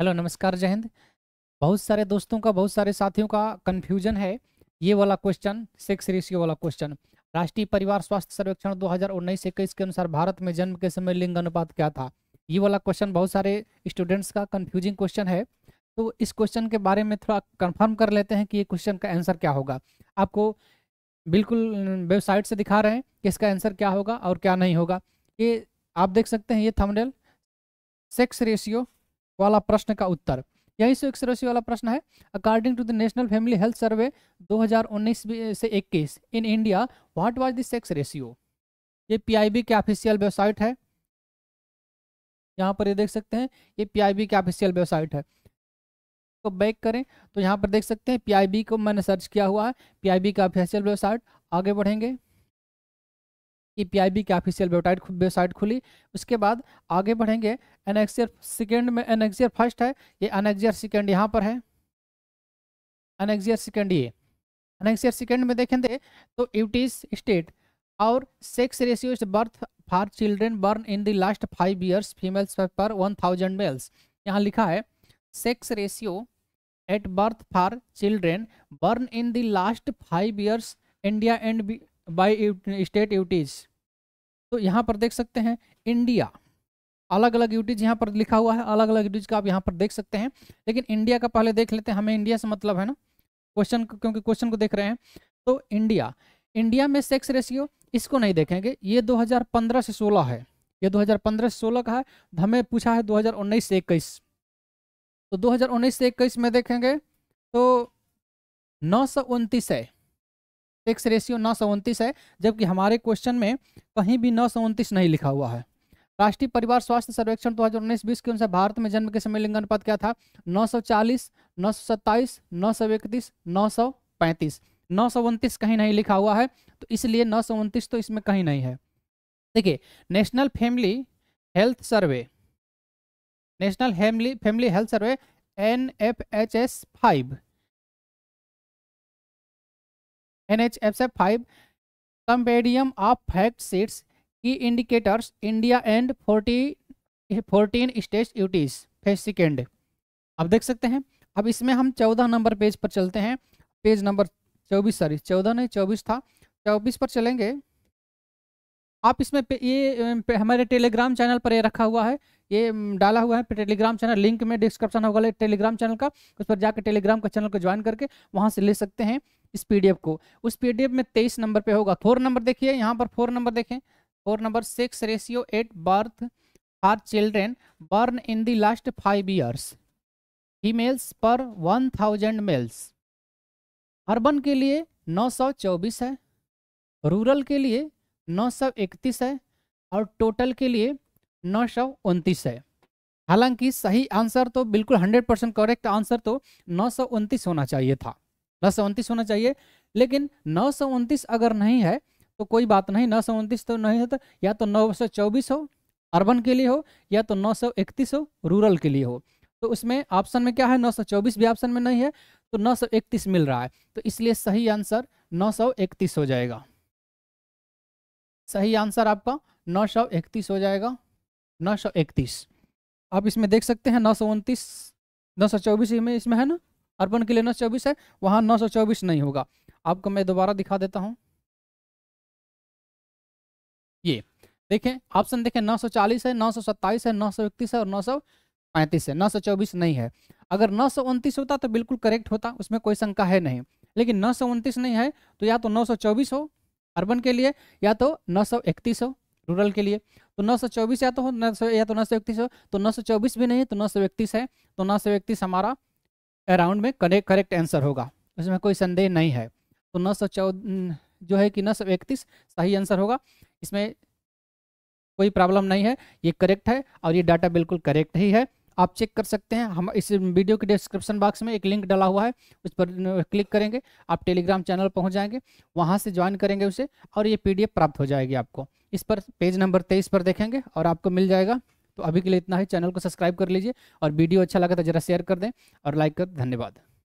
hello नमस्कार जय हिंद बहुत सारे दोस्तों का बहुत सारे साथियों का कन्फ्यूजन है ये वाला क्वेश्चन सेक्स रेशियो वाला क्वेश्चन राष्ट्रीय परिवार स्वास्थ्य सर्वेक्षण 2019 इक्कीस के अनुसार भारत में जन्म के समय लिंग अनुपात क्या था ये वाला क्वेश्चन बहुत सारे स्टूडेंट्स का कन्फ्यूजिंग क्वेश्चन है तो इस क्वेश्चन के बारे में थोड़ा कन्फर्म कर लेते हैं कि ये क्वेश्चन का आंसर क्या होगा आपको बिल्कुल वेबसाइट से दिखा रहे हैं कि इसका आंसर क्या होगा और क्या नहीं होगा ये आप देख सकते हैं ये थमडेल सेक्स रेशियो वाला प्रश्न का उत्तर यही से एक वाला प्रश्न है according to the national family health survey 2019 से 21 in India what was the sex ratio ये पीआईबी के ऑफिशियल वेबसाइट है यहाँ पर ये देख सकते हैं ये पीआईबी के ऑफिशियल वेबसाइट है तो बैक करें तो यहाँ पर देख सकते हैं पीआईबी को मैंने सर्च किया हुआ है पीआईबी का ऑफिशियल वेबसाइट आगे बढ़ेंगे ई पी की ऑफिशियल वेबसाइट वेबसाइट खुली उसके बाद आगे बढ़ेंगे एनेक्सियर सेकेंड में एनेक्सियर फर्स्ट है ये एनेक्सियर सेकेंड यहाँ पर है एनेक्सियर सेकेंड ये एनेक्सियर सेकेंड में देखेंगे तो यूटीज स्टेट और sex ratio is birth for children born in the last five years females per one thousand males यहाँ लिखा है sex ratio at birth for children born in the last five years India and by state UTs तो यहाँ पर देख सकते हैं India अलग अलग यूटीज यहाँ पर लिखा हुआ है अलग अलग यूटीज का आप यहाँ पर देख सकते हैं लेकिन इंडिया का पहले देख लेते हैं हमें इंडिया से मतलब है ना क्वेश्चन क्योंकि क्वेश्चन को देख रहे हैं तो इंडिया इंडिया में सेक्स रेशियो इसको नहीं देखेंगे ये 2015 से 16 है ये 2015 से 16 का है हमें पूछा है 2019 से इक्कीस तो 2019 से इक्कीस में देखेंगे तो नौ है एक्स रेशियो नौ सौ उनतीस है जबकि हमारे क्वेश्चन में कहीं भी नौ सौ उनतीस नहीं लिखा हुआ है राष्ट्रीय परिवार स्वास्थ्य सर्वेक्षण दो हज़ार उन्नीस बीस के अनुसार भारत में जन्म के समय लिंग अनुपात क्या था नौ सौ चालीस नौ सौ सत्ताईस नौ सौ इकतीस नौ सौ पैंतीस नौ सौ उनतीस कहीं नहीं लिखा हुआ है तो इसलिए नौ सौ उनतीस तो इसमें कहीं नहीं है देखिए national family health survey national family family health survey N F H S five N H F F five compendium of fact sheets की indicators India and forty fourteen state UTs phase second अब देख सकते हैं अब इसमें हम चौदह number page पर चलते हैं पेज नंबर चौबीस सॉरी चौदह नहीं चौबीस था चौबीस पर चलेंगे आप इसमें पे ये हमारे टेलीग्राम चैनल पर ये रखा हुआ है ये डाला हुआ है टेलीग्राम चैनल लिंक में डिस्क्रिप्शन होगा टेलीग्राम चैनल का उस पर जाकर टेलीग्राम का चैनल को ज्वाइन करके वहाँ से ले सकते हैं इस पीडीएफ को उस पीडीएफ में तेईस नंबर पे होगा फोर नंबर देखिए यहाँ पर फोर नंबर देखें four number sex ratio at birth are children born in the last five years females per one thousand males urban के लिए नौ सौ चौबीस है रूरल के लिए नौ सौ इकतीस है और टोटल के लिए नौ सौ उनतीस है हालांकि सही आंसर तो बिल्कुल हंड्रेड परसेंट करेक्ट आंसर तो नौ सौ उनतीस होना चाहिए था नौ सौ उनतीस होना चाहिए लेकिन नौ सौ उनतीस अगर नहीं है तो कोई बात नहीं नौ सौ उनतीस तो नहीं होता या तो नौ सौ चौबीस हो अर्बन के लिए हो या तो नौ सौ इकतीस हो रूरल के लिए हो तो उसमें ऑप्शन में क्या है नौ सौ चौबीस भी ऑप्शन में नहीं है तो नौ सौ इकतीस मिल रहा है तो इसलिए सही आंसर नौ सौ इकतीस हो जाएगा सही आंसर आपका नौ सौ इकतीस हो जाएगा नौ सौ इकतीस आप इसमें देख सकते हैं नौ सौ उनतीस नौ सौ चौबीस में इसमें है ना अर्बन के लिए नौ सौ चौबीस है वहाँ नौ सौ चौबीस नहीं होगा आपको मैं दोबारा दिखा देता हूँ ये देखें ऑप्शन देखें नौ सौ चालीस है नौ सौ सत्ताईस है नौ सौ इकतीस है और नौ सौ पैंतीस है नौ सौ चौबीस नहीं है अगर नौ सौ उनतीस होता तो बिल्कुल करेक्ट होता उसमें कोई शंका है नहीं लेकिन नौ सौ उनतीस नहीं है तो या तो नौ सौ चौबीस हो अर्बन के लिए या तो नौ रूरल के लिए तो नौ सौ चौबीस या तो हो नौ सौ या तो नौ सौ इकतीस हो तो नौ सौ चौबीस भी नहीं है तो नौ सौ इकतीस है तो नौ सौ इकतीस हमारा अराउंड में करेक्ट करेक्ट आंसर होगा इसमें कोई संदेह नहीं है तो नौ सौ जो है कि नौ सौ इकतीस सही आंसर होगा इसमें कोई प्रॉब्लम नहीं है ये करेक्ट है और ये डाटा बिल्कुल करेक्ट ही है आप चेक कर सकते हैं हम इस वीडियो के डिस्क्रिप्शन बॉक्स में एक लिंक डाला हुआ है उस पर क्लिक करेंगे आप टेलीग्राम चैनल पहुँच जाएंगे वहाँ से ज्वाइन करेंगे उसे और ये पी प्राप्त हो जाएगी आपको इस पर पेज नंबर तेईस पर देखेंगे और आपको मिल जाएगा तो अभी के लिए इतना ही चैनल को सब्सक्राइब कर लीजिए और वीडियो अच्छा लगा तो जरा शेयर कर दें और लाइक कर धन्यवाद